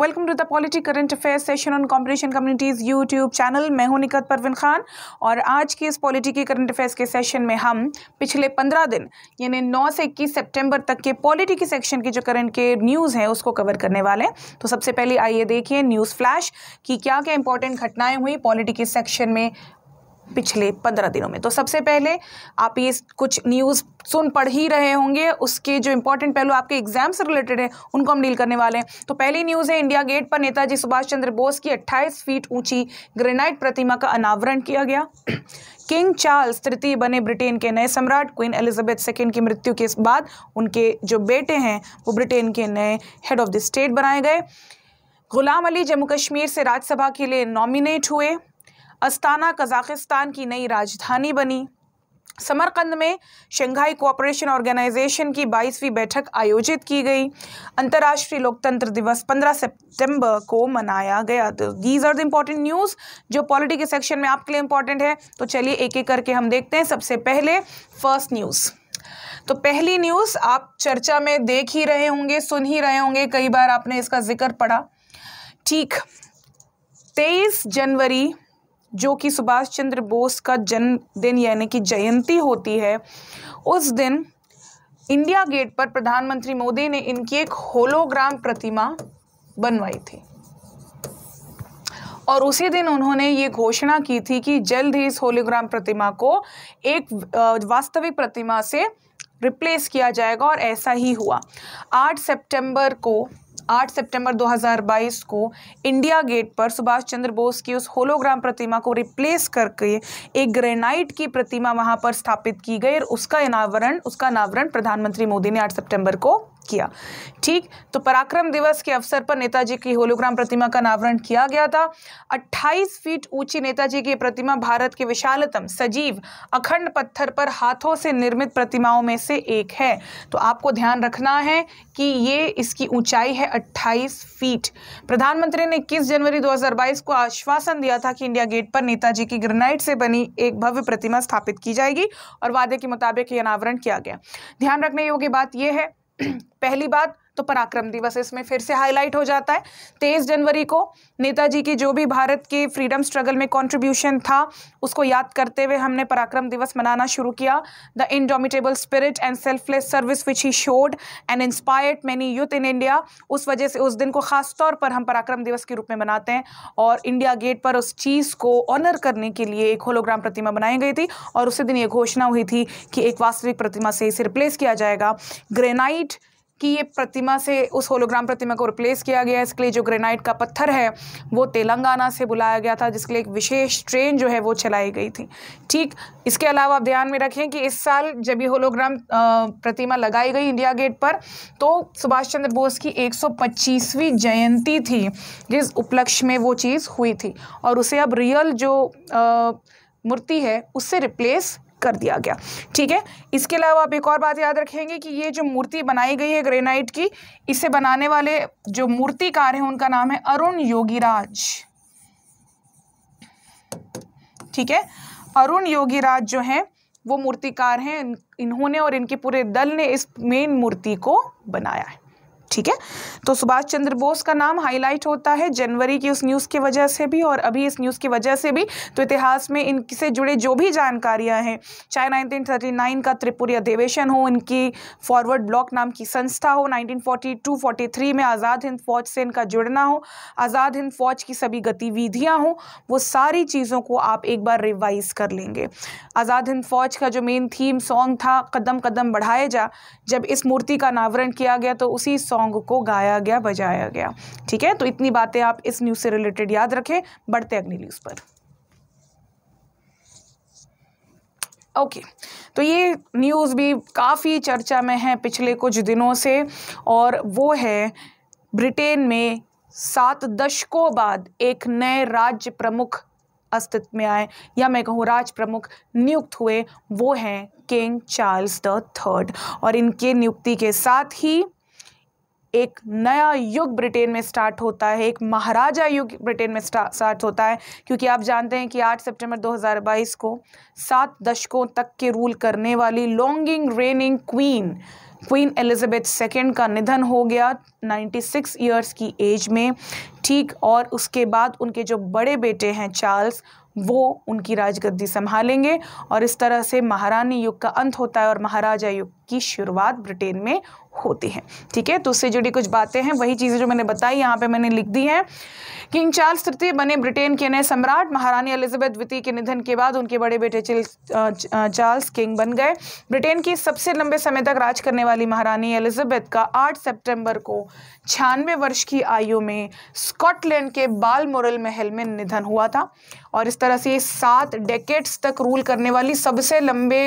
Welcome to the polity current affair session on competition communities YouTube channel मैं हूं निकत परवीन खान और आज के इस पॉलिटी के करंट अफेयर्स के सेशन में हम पिछले पंद्रह दिन यानी नौ से इक्कीस सितंबर तक के पॉलिटी के सेक्शन के जो करंट के न्यूज़ हैं उसको कवर करने वाले हैं तो सबसे पहले आइए देखिए न्यूज़ फ्लैश कि क्या क्या इंपॉर्टेंट घटनाएँ हुई पॉलिटी के सेक्शन में पिछले पंद्रह दिनों में तो सबसे पहले आप ये कुछ न्यूज़ सुन पढ़ ही रहे होंगे उसके जो इंपॉर्टेंट पहलू आपके एग्जाम से रिलेटेड है उनको हम डील करने वाले हैं तो पहली न्यूज़ है इंडिया गेट पर नेताजी सुभाष चंद्र बोस की 28 फीट ऊंची ग्रेनाइट प्रतिमा का अनावरण किया गया किंग चार्ल्स तृतीय बने ब्रिटेन के नए सम्राट क्वीन एलिजाबेथ सेकेंड की मृत्यु के बाद उनके जो बेटे हैं वो ब्रिटेन के नए हेड ऑफ द स्टेट बनाए गए गुलाम अली जम्मू कश्मीर से राज्यसभा के लिए नॉमिनेट हुए अस्ताना कजाकिस्तान की नई राजधानी बनी समरकंद में शंघाई कोऑपरेशन ऑर्गेनाइजेशन की 22वीं बैठक आयोजित की गई अंतर्राष्ट्रीय लोकतंत्र दिवस 15 सितंबर को मनाया गया तो these are the important news जो पॉलिटी के सेक्शन में आपके लिए इम्पॉर्टेंट है तो चलिए एक एक करके हम देखते हैं सबसे पहले फर्स्ट न्यूज़ तो पहली न्यूज़ आप चर्चा में देख ही रहे होंगे सुन ही रहे होंगे कई बार आपने इसका जिक्र पढ़ा ठीक तेईस जनवरी जो कि सुभाष चंद्र बोस का जन्मदिन यानी कि जयंती होती है उस दिन इंडिया गेट पर प्रधानमंत्री मोदी ने इनकी एक होलोग्राम प्रतिमा बनवाई थी और उसी दिन उन्होंने ये घोषणा की थी कि जल्द ही इस होलोग्राम प्रतिमा को एक वास्तविक प्रतिमा से रिप्लेस किया जाएगा और ऐसा ही हुआ आठ सितंबर को 8 सितंबर 2022 को इंडिया गेट पर सुभाष चंद्र बोस की उस होलोग्राम प्रतिमा को रिप्लेस करके एक ग्रेनाइट की प्रतिमा वहाँ पर स्थापित की गई और उसका अनावरण उसका अनावरण प्रधानमंत्री मोदी ने आठ सितंबर को किया ठीक तो पराक्रम दिवस के अवसर पर नेताजी की होलोग्राम प्रतिमा का अनावरण किया गया था 28 फीट ऊंची नेताजी की प्रतिमा भारत के विशालतम सजीव अखंड पत्थर पर हाथों से निर्मित प्रतिमाओं में से एक है तो आपको ध्यान रखना है कि ये इसकी ऊंचाई है 28 फीट प्रधानमंत्री ने 21 जनवरी 2022 को आश्वासन दिया था कि इंडिया गेट पर नेताजी की ग्रेनाइट से बनी एक भव्य प्रतिमा स्थापित की जाएगी और वादे के मुताबिक ये अनावरण किया गया ध्यान रखने योग्य बात यह है पहली बात तो पराक्रम दिवस इसमें फिर से हाईलाइट हो जाता है तेईस जनवरी को नेताजी की जो भी भारत के फ्रीडम स्ट्रगल में कॉन्ट्रीब्यूशन था उसको याद करते हुए हमने पराक्रम दिवस मनाना शुरू किया the indomitable spirit and selfless service which he showed and inspired many youth in India उस वजह से उस दिन को खास तौर पर हम पराक्रम दिवस के रूप में मनाते हैं और इंडिया गेट पर उस चीज़ को ऑनर करने के लिए एक होलोग्राम प्रतिमा बनाई गई थी और उसी दिन ये घोषणा हुई थी कि एक वास्तविक प्रतिमा से इसे रिप्लेस किया जाएगा ग्रेनाइट कि ये प्रतिमा से उस होलोग्राम प्रतिमा को रिप्लेस किया गया है इसके लिए जो ग्रेनाइट का पत्थर है वो तेलंगाना से बुलाया गया था जिसके लिए एक विशेष ट्रेन जो है वो चलाई गई थी ठीक इसके अलावा आप ध्यान में रखें कि इस साल जब ये होलोग्राम प्रतिमा लगाई गई इंडिया गेट पर तो सुभाष चंद्र बोस की एक जयंती थी जिस उपलक्ष्य में वो चीज़ हुई थी और उसे अब रियल जो मूर्ति है उससे रिप्लेस कर दिया गया ठीक है इसके अलावा आप एक और बात याद रखेंगे कि ये जो मूर्ति बनाई गई है ग्रेनाइट की इसे बनाने वाले जो मूर्तिकार हैं उनका नाम है अरुण योगीराज ठीक है अरुण योगीराज जो हैं वो मूर्तिकार हैं इन्होंने और इनके पूरे दल ने इस मेन मूर्ति को बनाया है ठीक है तो सुभाष चंद्र बोस का नाम हाईलाइट होता है जनवरी की उस न्यूज़ की वजह से भी और अभी इस न्यूज़ की वजह से भी तो इतिहास में इनसे जुड़े जो भी जानकारियां हैं चाहे 1939 का त्रिपुरी अधिवेशन हो इनकी फॉरवर्ड ब्लॉक नाम की संस्था हो 1942-43 में आज़ाद हिंद फौज से इनका जुड़ना हो आज़ाद हिंद फौज की सभी गतिविधियाँ हों वो सारी चीज़ों को आप एक बार रिवाइज कर लेंगे आज़ाद हिंद फौज का जो मेन थीम सॉन्ग था कदम कदम बढ़ाए जा जब इस मूर्ति का अनावरण किया गया तो उसी सॉन्ग सॉन्ग को गाया गया बजाया गया ठीक है तो इतनी बातें आप इस न्यूज़ से रिलेटेड याद रखें बढ़ते अग्नि न्यूज़ पर ओके okay. तो ये न्यूज़ भी काफ़ी चर्चा में है पिछले कुछ दिनों से और वो है ब्रिटेन में सात दशकों बाद एक नए राज्य प्रमुख अस्तित्व में आए या मैं कहूँ राज प्रमुख नियुक्त हुए वो हैं किंग चार्ल्स द थर्ड और इनके नियुक्ति के साथ ही एक नया युग ब्रिटेन में स्टार्ट होता है एक महाराजा युग ब्रिटेन में स्टार्ट होता है क्योंकि आप जानते हैं कि 8 सितंबर 2022 को सात दशकों तक के रूल करने वाली longing reigning queen queen Elizabeth second का निधन हो गया 96 इयर्स की एज में ठीक और उसके बाद उनके जो बड़े बेटे हैं चार्ल्स वो उनकी राजगद्दी संभालेंगे और इस तरह से महारानी युग का अंत होता है और महाराजा युग की शुरुआत ब्रिटेन में होती हैं ठीक है तो उससे जुड़ी कुछ बातें हैं वही चीज़ें जो मैंने बताई यहाँ पे मैंने लिख दी हैं किंग चार्ल्स तृतीय बने ब्रिटेन के नए सम्राट महारानी एलिजाबेथ द्वितीय के निधन के बाद उनके बड़े बेटे चार्ल्स किंग बन गए ब्रिटेन की सबसे लंबे समय तक राज करने वाली महारानी एलिजाबेथ का 8 सितंबर को छियानवे वर्ष की आयु में स्कॉटलैंड के बालमोरल महल में निधन हुआ था और इस तरह से सात डेकेट्स तक रूल करने वाली सबसे लंबे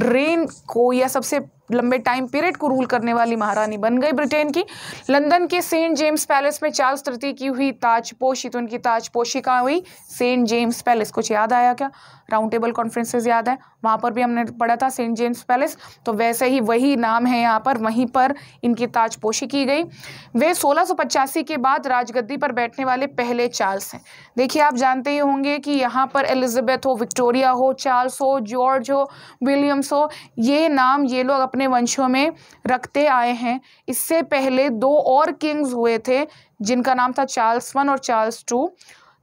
रेन को या सबसे लंबे टाइम पीरियड को रूल करने वाली महारानी बन गई ब्रिटेन की लंदन के सेंट जेम्स पैलेस में चार्ल्स तृतीय की हुई ताजपोशी तो उनकी ताजपोशी कहाँ हुई सेंट जेम्स पैलेस कुछ याद आया क्या राउंड टेबल कॉन्फ्रेंसेज याद है वहाँ पर भी हमने पढ़ा था सेंट जेम्स पैलेस तो वैसे ही वही नाम है यहाँ पर वहीं पर इनकी ताजपोशी की गई वे सोलह के बाद राजगद्दी पर बैठने वाले पहले चार्ल्स हैं देखिए आप जानते ही होंगे कि यहाँ पर एलिजाबेथ हो विक्टोरिया हो चार्ल्स हो जॉर्ज हो विलियम्स हो ये नाम ये लोग अपने वंशों में रखते आए हैं इससे पहले दो और किंग्स हुए थे जिनका नाम था चार्ल्स वन और चार्ल्स टू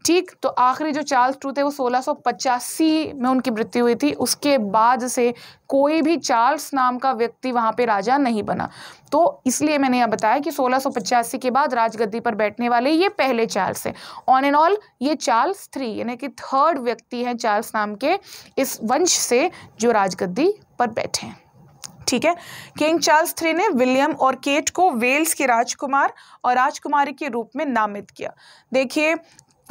ठीक तो आखिरी जो चार्ल्स ट्रू थे वो सोलह में उनकी मृत्यु हुई थी उसके बाद से कोई भी चार्ल्स नाम का व्यक्ति वहाँ पे राजा नहीं बना तो इसलिए मैंने यह बताया कि सोलह के बाद राजगद्दी पर बैठने वाले ये पहले चार्ल्स हैं ऑन एंड ऑल ये चार्ल्स थ्री यानी कि थर्ड व्यक्ति हैं चार्ल्स नाम के इस वंश से जो राजगद्दी पर बैठे हैं ठीक है किंग चार्ल्स थ्री ने विलियम और केट को वेल्स के राजकुमार और राजकुमारी के रूप में नामित किया देखिए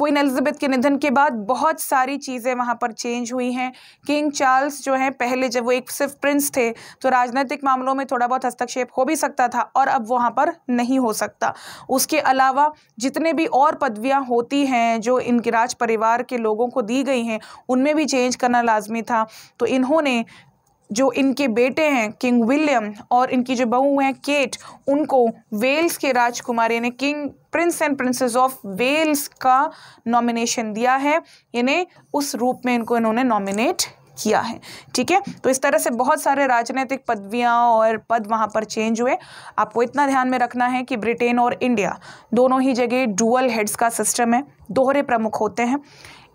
क्वीन एलिजाबेथ के निधन के बाद बहुत सारी चीज़ें वहाँ पर चेंज हुई हैं किंग चार्ल्स जो हैं पहले जब वो एक सिर्फ प्रिंस थे तो राजनीतिक मामलों में थोड़ा बहुत हस्तक्षेप हो भी सकता था और अब वहाँ पर नहीं हो सकता उसके अलावा जितने भी और पदवियाँ होती हैं जो इनके राज परिवार के लोगों को दी गई हैं उनमें भी चेंज करना लाजमी था तो इन्होंने जो इनके बेटे हैं किंग विलियम और इनकी जो बहू हैं केट उनको वेल्स के राजकुमार यानी king prince and princess of Wales का नॉमिनेशन दिया है यानी उस रूप में इनको इन्होंने नॉमिनेट किया है ठीक है तो इस तरह से बहुत सारे राजनीतिक पदवियाँ और पद वहाँ पर चेंज हुए आपको इतना ध्यान में रखना है कि ब्रिटेन और इंडिया दोनों ही जगह डुअल हेड्स का सिस्टम है दोहरे प्रमुख होते हैं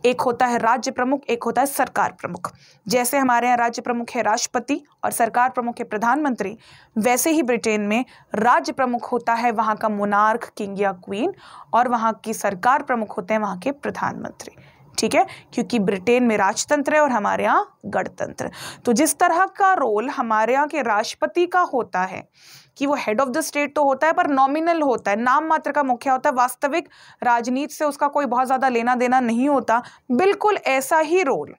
एक होता है राज्य प्रमुख एक होता है सरकार प्रमुख जैसे हमारे यहाँ राज्य प्रमुख है राष्ट्रपति और सरकार प्रमुख है प्रधानमंत्री वैसे ही ब्रिटेन में राज्य प्रमुख होता है वहाँ का मोनार्क किंग या क्वीन और वहाँ की सरकार प्रमुख होते हैं वहाँ के प्रधानमंत्री ठीक है क्योंकि ब्रिटेन में राजतंत्र है और हमारे यहाँ गणतंत्र तो जिस तरह का रोल हमारे यहाँ के राष्ट्रपति का होता है कि वो हेड ऑफ द स्टेट तो होता है पर नॉमिनल होता है नाम मात्र का मुखिया होता है वास्तविक राजनीति से उसका कोई बहुत ज़्यादा लेना देना नहीं होता बिल्कुल ऐसा ही रोल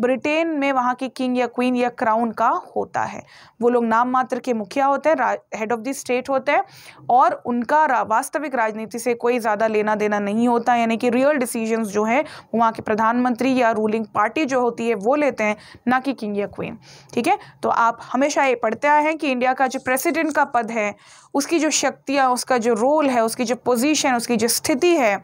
ब्रिटेन में वहाँ के किंग या क्वीन या क्राउन का होता है वो लोग नाम मात्र के मुखिया होते हैं हेड ऑफ द स्टेट होते हैं और उनका रा, वास्तविक राजनीति से कोई ज़्यादा लेना देना नहीं होता यानी कि रियल डिसीजंस जो हैं वहाँ के प्रधानमंत्री या रूलिंग पार्टी जो होती है वो लेते हैं ना कि किंग या क्वीन ठीक है तो आप हमेशा ये पढ़ते आए हैं कि इंडिया का जो प्रेसिडेंट का पद है उसकी जो शक्तियाँ उसका जो रोल है उसकी जो पोजिशन उसकी जो स्थिति है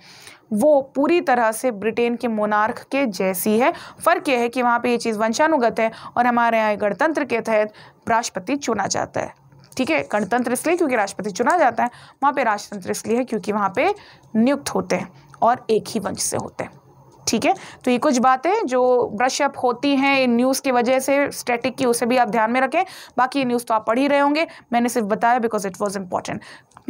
वो पूरी तरह से ब्रिटेन के मोनार्क के जैसी है फ़र्क यह है कि वहाँ पे ये चीज़ वंशानुगत है और हमारे यहाँ गणतंत्र के तहत राष्ट्रपति चुना जाता है ठीक है गणतंत्र इसलिए क्योंकि राष्ट्रपति चुना जाता है वहाँ पे राजतंत्र इसलिए है क्योंकि वहाँ पे नियुक्त होते हैं और एक ही वंश से होते हैं ठीक है तो ये कुछ बातें जो ब्रश अप होती हैं इन न्यूज़ की वजह से स्टैटिक की उसे भी आप ध्यान में रखें बाकी ये न्यूज़ तो आप पढ़ ही रहे होंगे मैंने सिर्फ बताया because it was important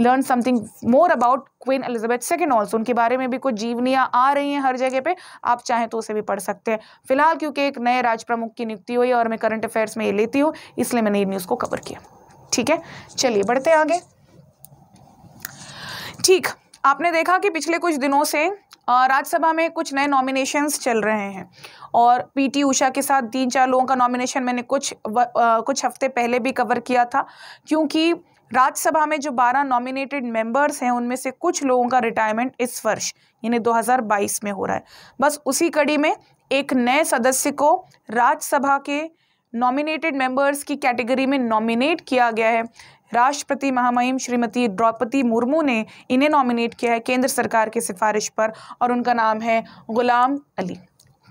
learn something more about Queen Elizabeth second also उनके बारे में भी कुछ जीवनियाँ आ रही हैं हर जगह पे आप चाहें तो उसे भी पढ़ सकते हैं फिलहाल क्योंकि एक नए राज प्रमुख की नियुक्ति हुई और मैं करंट अफेयर्स में ये लेती हूँ इसलिए मैंने ये न्यूज़ को कवर किया ठीक है चलिए बढ़ते आगे ठीक आपने देखा कि पिछले कुछ दिनों से राज्यसभा में कुछ नए नॉमिनेशंस चल रहे हैं और पीटी उषा के साथ तीन चार लोगों का नॉमिनेशन मैंने कुछ व, आ, कुछ हफ्ते पहले भी कवर किया था क्योंकि राज्यसभा में जो 12 नॉमिनेटेड मेंबर्स हैं उनमें से कुछ लोगों का रिटायरमेंट इस वर्ष यानी 2022 में हो रहा है बस उसी कड़ी में एक नए सदस्य को राज्यसभा के नॉमिनेटेड मेंबर्स की कैटेगरी में नॉमिनेट किया गया है राष्ट्रपति महामहिम श्रीमती द्रौपदी मुर्मू ने इन्हें नॉमिनेट किया है केंद्र सरकार की सिफारिश पर और उनका नाम है गुलाम अली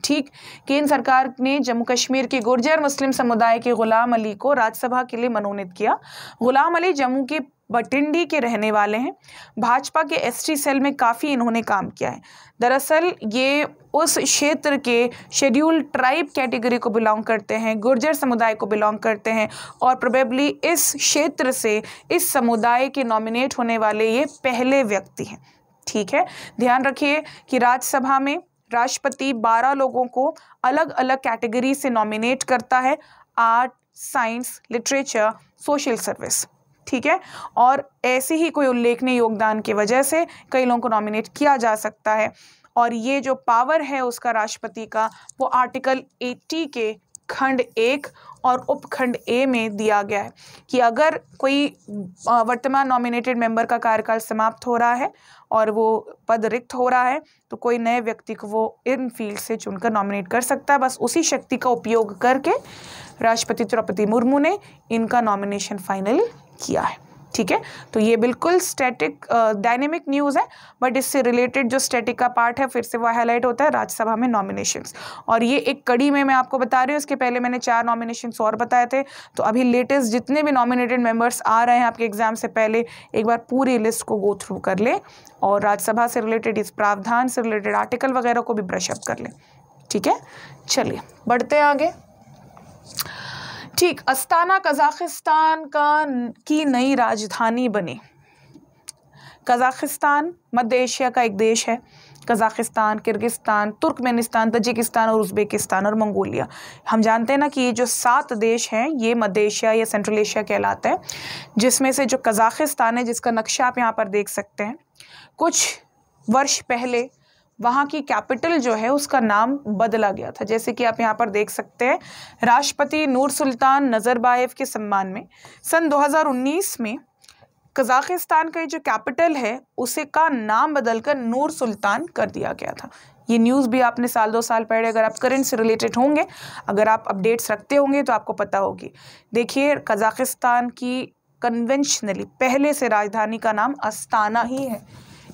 ठीक केंद्र सरकार ने जम्मू कश्मीर के गुर्जर मुस्लिम समुदाय के गुलाम अली को राज्यसभा के लिए मनोनीत किया गुलाम अली जम्मू के बटिंडी के रहने वाले हैं भाजपा के एसटी सेल में काफ़ी इन्होंने काम किया है दरअसल ये उस क्षेत्र के शेड्यूल ट्राइब कैटेगरी को बिलोंग करते हैं गुर्जर समुदाय को बिलोंग करते हैं और प्रोबेबली इस क्षेत्र से इस समुदाय के नॉमिनेट होने वाले ये पहले व्यक्ति हैं ठीक है ध्यान रखिए कि राज्यसभा में राष्ट्रपति बारह लोगों को अलग अलग कैटेगरी से नॉमिनेट करता है art science literature social service ठीक है और ऐसे ही कोई उल्लेखनीय योगदान की वजह से कई लोगों को नॉमिनेट किया जा सकता है और ये जो पावर है उसका राष्ट्रपति का वो आर्टिकल 80 के खंड एक और उपखंड ए में दिया गया है कि अगर कोई वर्तमान नॉमिनेटेड मेंबर का कार्यकाल समाप्त हो रहा है और वो पद रिक्त हो रहा है तो कोई नए व्यक्ति को वो इन फील्ड से चुनकर नॉमिनेट कर सकता है बस उसी शक्ति का उपयोग करके राष्ट्रपति द्रौपदी मुर्मू ने इनका नॉमिनेशन फाइनल किया है ठीक है तो ये बिल्कुल स्टैटिक डायनेमिक न्यूज़ है बट इससे रिलेटेड जो स्टैटिक का पार्ट है फिर से वो हाईलाइट होता है राज्यसभा में नॉमिनेशंस और ये एक कड़ी में मैं आपको बता रही हूँ इसके पहले मैंने चार नॉमिनेशंस और बताए थे तो अभी लेटेस्ट जितने भी नॉमिनेटेड मेंबर्स आ रहे हैं आपके एग्जाम से पहले एक बार पूरी लिस्ट को गो थ्रू कर लें और राज्यसभा से रिलेटेड इस प्रावधान से रिलेटेड आर्टिकल वगैरह को भी ब्रशअप कर लें ठीक है चलिए बढ़ते हैं आगे ठीक अस्ताना कजाकिस्तान का की नई राजधानी बनी कजाकिस्तान मध्य एशिया का एक देश है कजाकिस्तान किर्गिस्तान तुर्कमेनिस्तान तजिकिस्तान और उज़्बेकिस्तान और मंगोलिया हम जानते हैं ना कि ये जो सात देश हैं ये मध्य एशिया या सेंट्रल एशिया कहलाते हैं जिसमें से जो कजाकिस्तान है जिसका नक्शा आप यहाँ पर देख सकते हैं कुछ वर्ष पहले वहाँ की कैपिटल जो है उसका नाम बदला गया था जैसे कि आप यहाँ पर देख सकते हैं राष्ट्रपति नूर सुल्तान नज़रबाएव के सम्मान में सन 2019 में कजाकिस्तान का जो कैपिटल है उसे का नाम बदलकर नूर सुल्तान कर दिया गया था ये न्यूज़ भी आपने साल दो साल पहले अगर आप करेंट से रिलेटेड होंगे अगर आप अपडेट्स रखते होंगे तो आपको पता होगी देखिए कजाकिस्तान की कन्वेंशनली पहले से राजधानी का नाम अस्ताना ही है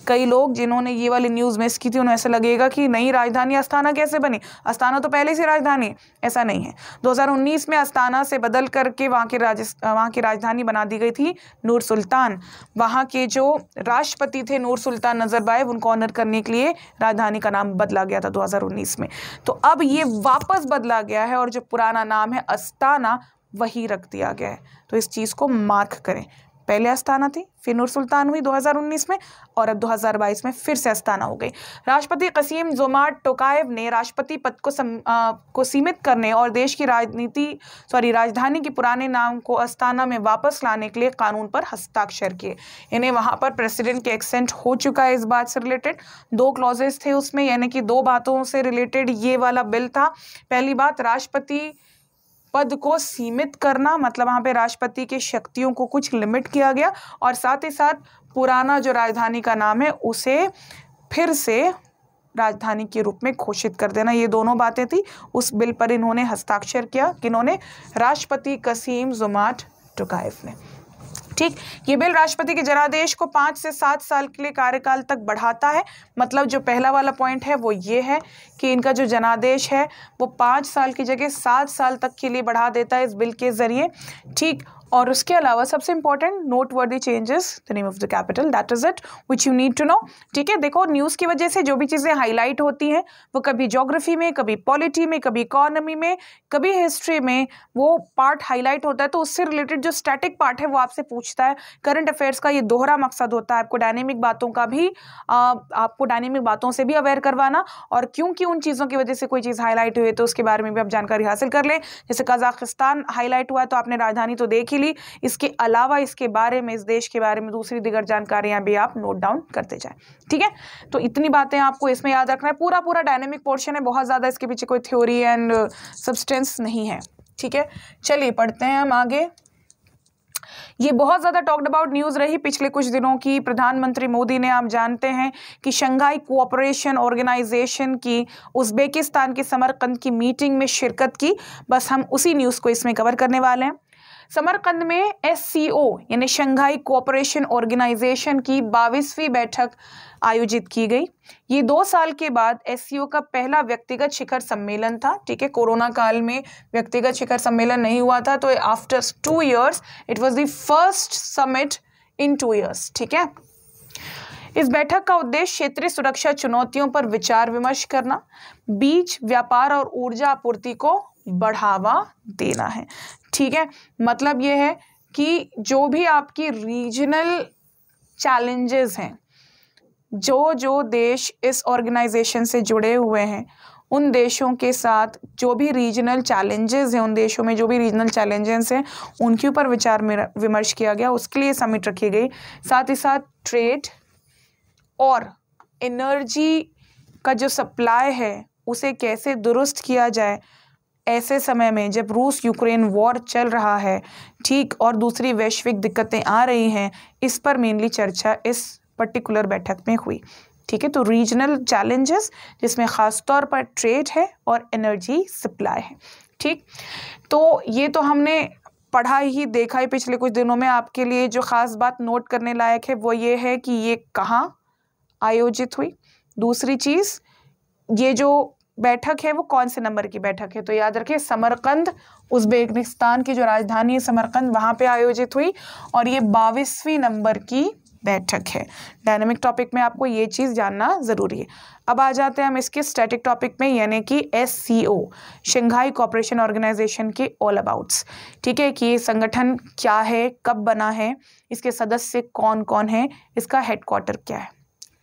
कई लोग जिन्होंने ये वाली न्यूज़ मिस की थी उन्हें ऐसा लगेगा कि नई राजधानी अस्थाना कैसे बनी अस्थाना तो पहले से राजधानी ऐसा नहीं है 2019 में अस्थाना से बदल करके वहाँ की राज वहाँ की राजधानी बना दी गई थी नूर सुल्तान वहाँ के जो राष्ट्रपति थे नूर सुल्तान नजरबाएव उनको ऑनर करने के लिए राजधानी का नाम बदला गया था दो में तो अब ये वापस बदला गया है और जो पुराना नाम है अस्ताना वही रख दिया गया है तो इस चीज़ को मार्क करें पहले अस्ताना थी फिर नूर सुल्तान हुई 2019 में और अब 2022 में फिर से अस्ताना हो गई राष्ट्रपति कसीम जोमाट टोकाइव ने राष्ट्रपति पद को सम, आ, को सीमित करने और देश की राजनीति सॉरी राजधानी के पुराने नाम को अस्ताना में वापस लाने के लिए कानून पर हस्ताक्षर किए इन्हें वहाँ पर प्रेसिडेंट के एक्सेंट हो चुका है इस बात से रिलेटेड दो क्लॉजेज थे उसमें यानी कि दो बातों से रिलेटेड ये वाला बिल था पहली बात राष्ट्रपति पद को सीमित करना मतलब वहाँ पे राष्ट्रपति के शक्तियों को कुछ लिमिट किया गया और साथ ही साथ पुराना जो राजधानी का नाम है उसे फिर से राजधानी के रूप में घोषित कर देना ये दोनों बातें थी उस बिल पर इन्होंने हस्ताक्षर किया किन्होंने राष्ट्रपति कसीम जुमाट टुकाइफ ने ठीक ये बिल राष्ट्रपति के जनादेश को पाँच से सात साल के लिए कार्यकाल तक बढ़ाता है मतलब जो पहला वाला पॉइंट है वो ये है कि इनका जो जनादेश है वो पाँच साल की जगह सात साल तक के लिए बढ़ा देता है इस बिल के ज़रिए ठीक और उसके अलावा सबसे important note worthy changes the name of the capital that is it which you need to know ठीक है देखो न्यूज़ की वजह से जो भी चीज़ें हाईलाइट होती हैं वो कभी जोग्राफी में कभी पॉलिटी में कभी इकोनॉमी में कभी हिस्ट्री में वो पार्ट हाईलाइट होता है तो उससे रिलेटेड जो स्टैटिक पार्ट है वो आपसे पूछता है करंट अफेयर्स का ये दोहरा मकसद होता है आपको डायनेमिक बातों का भी आ, आपको डायनेमिक बातों से भी अवेयर करवाना और क्योंकि उन चीज़ों की वजह से कोई चीज़ हाईलाइट हुई तो उसके बारे में भी आप जानकारी हासिल कर लें जैसे कजाकिस्तान हाईलाइट हुआ है तो आपने राजधानी तो देख ही मिली इसके अलावा इसके बारे में इस देश के बारे में दूसरी दिगर जानकारियां भी आप नोट डाउन करते जाए ठीक है तो इतनी बातें आपको इसमें याद रखना है पूरा पूरा डायनेमिक पोर्शन है बहुत ज़्यादा इसके पीछे कोई थ्योरी एंड सब्सटेंस नहीं है ठीक है चलिए पढ़ते हैं हम आगे ये बहुत ज़्यादा टॉक्ड अबाउट न्यूज़ रही पिछले कुछ दिनों की प्रधानमंत्री मोदी ने आप जानते हैं कि शंघाई कोऑपरेशन ऑर्गेनाइजेशन की उज्बेकिस्तान के समरकंद की मीटिंग में शिरकत की बस हम उसी न्यूज़ को इसमें कवर करने वाले हैं समरकंद में एस यानी शंघाई कोऑपरेशन ऑर्गेनाइजेशन की बाईसवीं बैठक आयोजित की गई ये दो साल के बाद एस का पहला व्यक्तिगत शिखर सम्मेलन था ठीक है कोरोना काल में व्यक्तिगत शिखर सम्मेलन नहीं हुआ था तो after two years it was the first summit in two years ठीक है इस बैठक का उद्देश्य क्षेत्रीय सुरक्षा चुनौतियों पर विचार विमर्श करना बीच व्यापार और ऊर्जा आपूर्ति को बढ़ावा देना है ठीक है मतलब ये है कि जो भी आपकी रीजनल चैलेंजेस हैं जो जो देश इस ऑर्गेनाइजेशन से जुड़े हुए हैं उन देशों के साथ जो भी रीजनल चैलेंजेस हैं उन देशों में जो भी रीजनल चैलेंजेस हैं उनके ऊपर विचार विमर्श किया गया उसके लिए समिट रखी गई साथ ही साथ ट्रेड और एनर्जी का जो सप्लाई है उसे कैसे दुरुस्त किया जाए ऐसे समय में जब रूस यूक्रेन वॉर चल रहा है ठीक और दूसरी वैश्विक दिक्कतें आ रही हैं इस पर मेनली चर्चा इस पर्टिकुलर बैठक में हुई ठीक है तो रीजनल चैलेंजेस जिसमें ख़ास तौर पर ट्रेड है और एनर्जी सप्लाई है ठीक तो ये तो हमने पढ़ा ही देखा ही पिछले कुछ दिनों में आपके लिए जो ख़ास बात नोट करने लायक है वो ये है कि ये कहाँ आयोजित हुई दूसरी चीज़ ये जो बैठक है वो कौन से नंबर की बैठक है तो याद रखिए समरकंद उज्बेकिस्तान की जो राजधानी है समरकंद वहाँ पे आयोजित हुई और ये बाईसवीं नंबर की बैठक है डायनेमिक टॉपिक में आपको ये चीज़ जानना ज़रूरी है अब आ जाते हैं हम इसके स्टैटिक टॉपिक में यानी कि S C O Shanghai cooperation organisation के ऑल अबाउट्स ठीक है कि ये संगठन क्या है कब बना है इसके सदस्य कौन कौन है इसका हेडक्वार्टर क्या है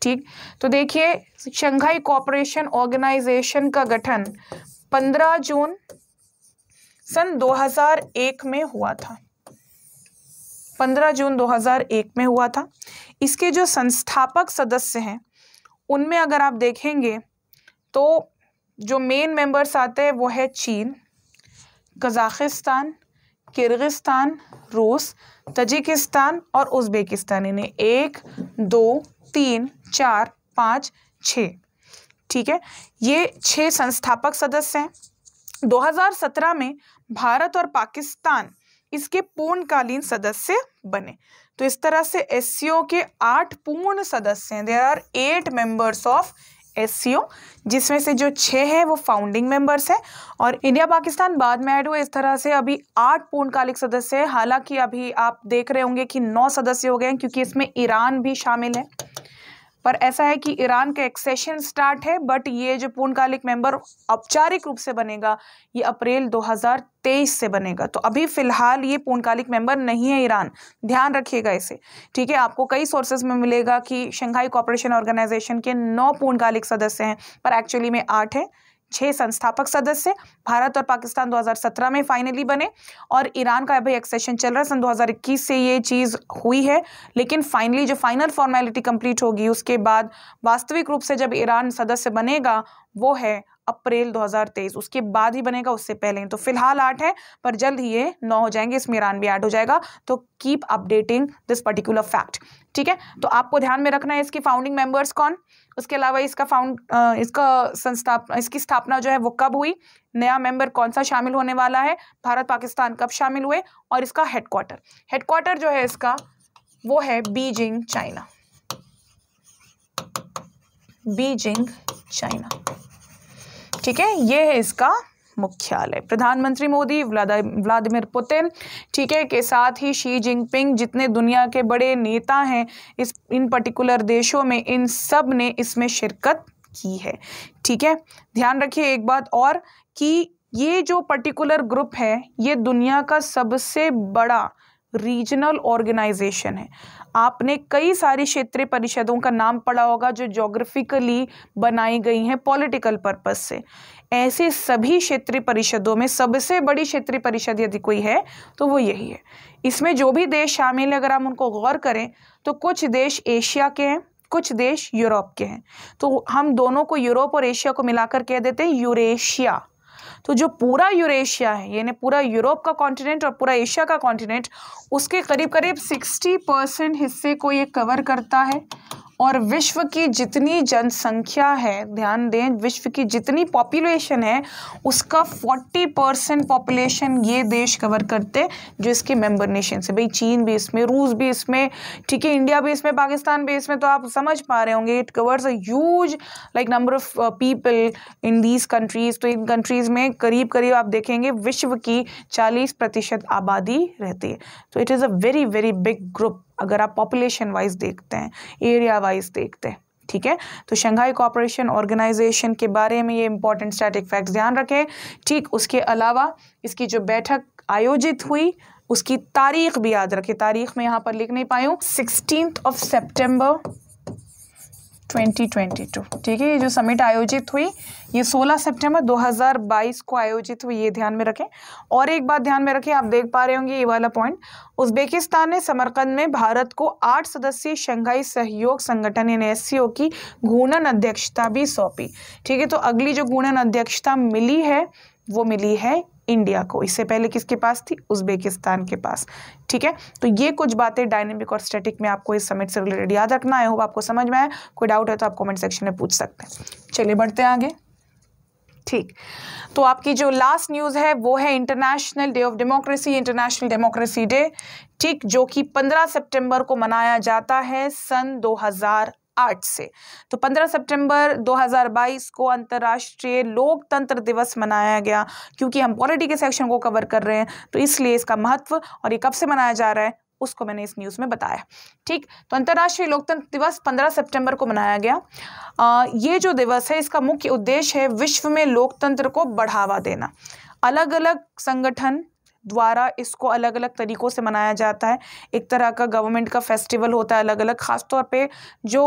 ठीक तो देखिए शंघाई कॉपरेशन ऑर्गेनाइजेशन का गठन 15 जून सन 2001 में हुआ था 15 जून 2001 में हुआ था इसके जो संस्थापक सदस्य हैं उनमें अगर आप देखेंगे तो जो मेन मेंबर्स आते हैं वो है चीन कजाकिस्तान किर्गिस्तान रूस तजिकिस्तान और उज़्बेकिस्तान इन्हें एक दो तीन चार पाँच छ ठीक है ये छः संस्थापक सदस्य हैं 2017 में भारत और पाकिस्तान इसके पूर्णकालीन सदस्य बने तो इस तरह से एस के आठ पूर्ण सदस्य हैं there are eight members of S जिसमें से जो छः हैं वो फाउंडिंग मेंबर्स हैं और इंडिया पाकिस्तान बाद में ऐड हुए इस तरह से अभी आठ पूर्णकालिक सदस्य हैं हालांकि अभी आप देख रहे होंगे कि नौ सदस्य हो गए हैं क्योंकि इसमें ईरान भी शामिल है पर ऐसा है कि ईरान का एक्सेशन स्टार्ट है बट ये जो पूर्णकालिक मेंबर औपचारिक रूप से बनेगा ये अप्रैल 2023 से बनेगा तो अभी फ़िलहाल ये पूर्णकालिक मेंबर नहीं है ईरान ध्यान रखिएगा इसे ठीक है आपको कई सोर्सेज में मिलेगा कि शंघाई कॉपरेशन ऑर्गेनाइजेशन के नौ पूर्णकालिक सदस्य हैं पर एक्चुअली में आठ हैं छः संस्थापक सदस्य भारत और पाकिस्तान 2017 में फाइनली बने और ईरान का अभी एक्सेशन चल रहा है सन 2021 से ये चीज़ हुई है लेकिन फाइनली जो फाइनल फॉर्मेलिटी कंप्लीट होगी उसके बाद वास्तविक रूप से जब ईरान सदस्य बनेगा वो है अप्रैल 2023 उसके बाद ही बनेगा उससे पहले तो फिलहाल आठ है पर जल्द ही ये नौ हो जाएंगे इसमें ईरान भी ऐड हो जाएगा तो keep updating this particular fact ठीक है तो आपको ध्यान में रखना है इसकी फाउंडिंग मेंबर्स कौन उसके अलावा इसका फाउंड इसका संस्थापना इसकी स्थापना जो है वो कब हुई नया मेंबर कौन सा शामिल होने वाला है भारत पाकिस्तान कब शामिल हुए और इसका हेडक्वार्टर हेडक्वार्टर जो है इसका वो है बीजिंग चाइना बीजिंग चाइना ठीक है ये है इसका मुख्यालय प्रधानमंत्री मोदी व्लादिमीर पुतिन ठीक है के साथ ही शी जिनपिंग जितने दुनिया के बड़े नेता हैं इस इन पर्टिकुलर देशों में इन सब ने इसमें शिरकत की है ठीक है ध्यान रखिए एक बात और कि ये जो पर्टिकुलर ग्रुप है ये दुनिया का सबसे बड़ा रीजनल ऑर्गेनाइजेशन है आपने कई सारी क्षेत्रीय परिषदों का नाम पढ़ा होगा जो जोग्राफिकली बनाई गई हैं पॉलिटिकल पर्पस से ऐसे सभी क्षेत्रीय परिषदों में सबसे बड़ी क्षेत्रीय परिषद यदि कोई है तो वो यही है इसमें जो भी देश शामिल है अगर हम उनको गौर करें तो कुछ देश एशिया के हैं कुछ देश यूरोप के हैं तो हम दोनों को यूरोप और एशिया को मिलाकर कह देते हैं यूरेशिया तो जो पूरा यूरेशिया है यानी पूरा यूरोप का कॉन्टिनेंट और पूरा एशिया का कॉन्टिनेंट उसके करीब करीब सिक्सटी परसेंट हिस्से को ये कवर करता है और विश्व की जितनी जनसंख्या है ध्यान दें विश्व की जितनी पॉपुलेशन है उसका 40 परसेंट पॉपुलेशन ये देश कवर करते जो इसके मेंबर नेशन से भाई चीन भी इसमें रूस भी इसमें ठीक है इंडिया भी इसमें पाकिस्तान भी इसमें तो आप समझ पा रहे होंगे it covers as like number of people in these countries तो इन कंट्रीज़ में करीब करीब आप देखेंगे विश्व की चालीस प्रतिशत आबादी रहती है तो it is a very very big group अगर आप पॉपुलेशन वाइज देखते हैं एरिया वाइज देखते हैं ठीक है तो शंघाई कॉपरेशन ऑर्गेनाइजेशन के बारे में ये इंपॉर्टेंट स्टैटिक फैक्ट्स ध्यान रखें ठीक उसके अलावा इसकी जो बैठक आयोजित हुई उसकी तारीख भी याद रखें तारीख में यहाँ पर लिख नहीं पाई हूँ सिक्सटीन ऑफ सेप्टेम्बर 2022 ठीक है ये जो समिट आयोजित हुई ये 16 सितंबर 2022 को आयोजित हुई ये ध्यान में रखें और एक बात ध्यान में रखें आप देख पा रहे होंगे ये वाला पॉइंट उज्बेकिस्तान ने समरकंद में भारत को आठ सदस्यीय शंघाई सहयोग संगठन यानी एस की घूर्णन अध्यक्षता भी सौंपी ठीक है तो अगली जो घूर्णन अध्यक्षता मिली है वो मिली है इंडिया को इससे पहले किसके पास थी उज्बेकिस्तान के पास ठीक है तो ये कुछ बातें डायनेमिक और स्टैटिक में आपको इस समिट से रिलेटेड याद रखना है होगा आपको समझ में आए कोई डाउट है तो आप कमेंट सेक्शन में पूछ सकते हैं चलिए बढ़ते हैं आगे ठीक तो आपकी जो लास्ट न्यूज़ है वो है international day of democracy international democracy day ठीक जो कि 15 सितंबर को मनाया जाता है सन आठ से तो 15 सितंबर 2022 को अंतर्राष्ट्रीय लोकतंत्र दिवस मनाया गया क्योंकि हम पॉलिटी के सेक्शन को कवर कर रहे हैं तो इसलिए इसका महत्व और ये कब से मनाया जा रहा है उसको मैंने इस न्यूज़ में बताया ठीक तो अंतर्राष्ट्रीय लोकतंत्र दिवस 15 सितंबर को मनाया गया आ, ये जो दिवस है इसका मुख्य उद्देश्य है विश्व में लोकतंत्र को बढ़ावा देना अलग अलग संगठन द्वारा इसको अलग अलग तरीक़ों से मनाया जाता है एक तरह का गवर्नमेंट का फेस्टिवल होता है अलग अलग ख़ासतौर पे जो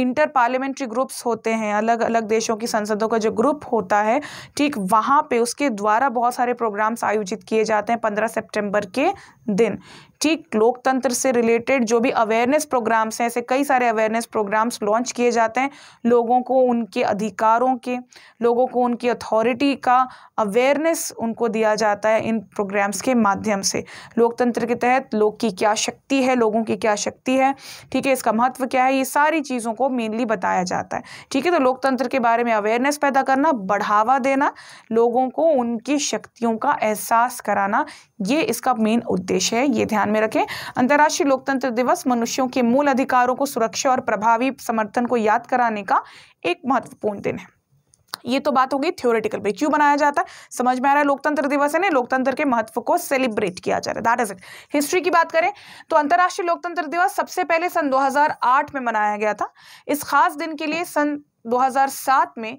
इंटर पार्लियामेंट्री ग्रुप्स होते हैं अलग अलग देशों की संसदों का जो ग्रुप होता है ठीक वहाँ पे उसके द्वारा बहुत सारे प्रोग्राम्स आयोजित किए जाते हैं पंद्रह सितंबर के दिन ठीक लोकतंत्र से रिलेटेड जो भी अवेयरनेस प्रोग्राम्स हैं ऐसे कई सारे अवेयरनेस प्रोग्राम्स लॉन्च किए जाते हैं लोगों को उनके अधिकारों के लोगों को उनकी अथॉरिटी का अवेयरनेस उनको दिया जाता है इन प्रोग्राम्स के माध्यम से लोकतंत्र के तहत लोग की क्या शक्ति है लोगों की क्या शक्ति है ठीक है इसका महत्व क्या है ये सारी चीज़ों को को मेनली बताया जाता है ठीक है तो लोकतंत्र के बारे में अवेयरनेस पैदा करना बढ़ावा देना लोगों को उनकी शक्तियों का एहसास कराना ये इसका मेन उद्देश्य है ये ध्यान में रखें अंतर्राष्ट्रीय लोकतंत्र दिवस मनुष्यों के मूल अधिकारों को सुरक्षा और प्रभावी समर्थन को याद कराने का एक महत्वपूर्ण दिन है ये तो बात हो गई थ्योरेटिकल पे क्यों बनाया जाता है समझ में आ रहा है लोकतंत्र दिवस है ना लोकतंत्र के महत्व को सेलिब्रेट किया जा रहा है दैट इज इट हिस्ट्री की बात करें तो अंतर्राष्ट्रीय लोकतंत्र दिवस सबसे पहले सन 2008 में मनाया गया था इस खास दिन के लिए सन 2007 में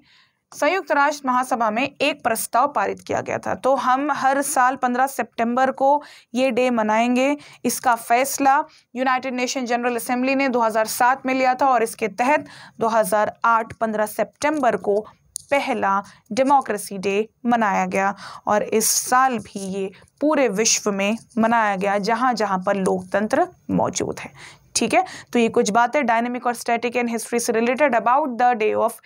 संयुक्त राष्ट्र महासभा में एक प्रस्ताव पारित किया गया था तो हम हर साल 15 सितंबर को ये डे मनाएंगे इसका फैसला यूनाइटेड नेशन जनरल असेंबली ने 2007 में लिया था और इसके तहत 2008 15 सितंबर को पहला डेमोक्रेसी डे मनाया गया और इस साल भी ये पूरे विश्व में मनाया गया जहाँ जहाँ पर लोकतंत्र मौजूद है ठीक है तो ये कुछ बातें डायनेमिक और स्टैटिक एंड हिस्ट्री से related about the day of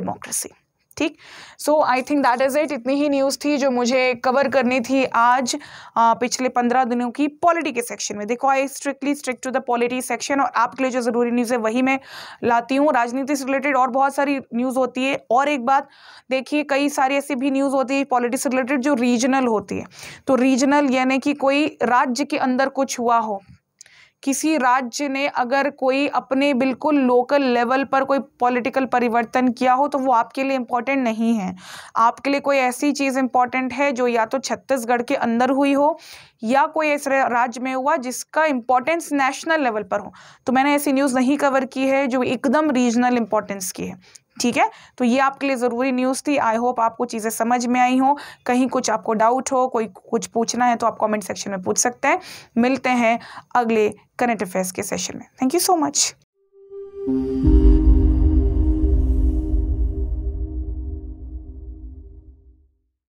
democracy ठीक so I think that is it इतनी ही न्यूज़ थी जो मुझे कवर करनी थी आज आ, पिछले पंद्रह दिनों की पॉलिटी के सेक्शन में देखो I strictly strict to the polity section और आपके लिए जो ज़रूरी न्यूज़ है वही मैं लाती हूँ राजनीति से रिलेटेड और बहुत सारी न्यूज़ होती है और एक बात देखिए कई सारी ऐसी भी न्यूज़ होती है पॉलिटी से रिलेटेड जो रीजनल होती है तो रीजनल यानी कि कोई राज्य के अंदर कुछ हुआ हो किसी राज्य ने अगर कोई अपने बिल्कुल लोकल लेवल पर कोई पॉलिटिकल परिवर्तन किया हो तो वो आपके लिए इम्पॉर्टेंट नहीं है आपके लिए कोई ऐसी चीज़ इम्पॉर्टेंट है जो या तो छत्तीसगढ़ के अंदर हुई हो या कोई ऐसे राज्य में हुआ जिसका इम्पोर्टेंस नेशनल लेवल पर हो तो मैंने ऐसी न्यूज़ नहीं कवर की है जो एकदम रीजनल इम्पोर्टेंस की है ठीक है तो ये आपके लिए ज़रूरी न्यूज़ थी आई होप आपको चीज़ें समझ में आई हो कहीं कुछ आपको डाउट हो कोई कुछ पूछना है तो आप कमेंट सेक्शन में पूछ सकते हैं मिलते हैं अगले करंट अफेयर्स के सेशन में थैंक यू सो मच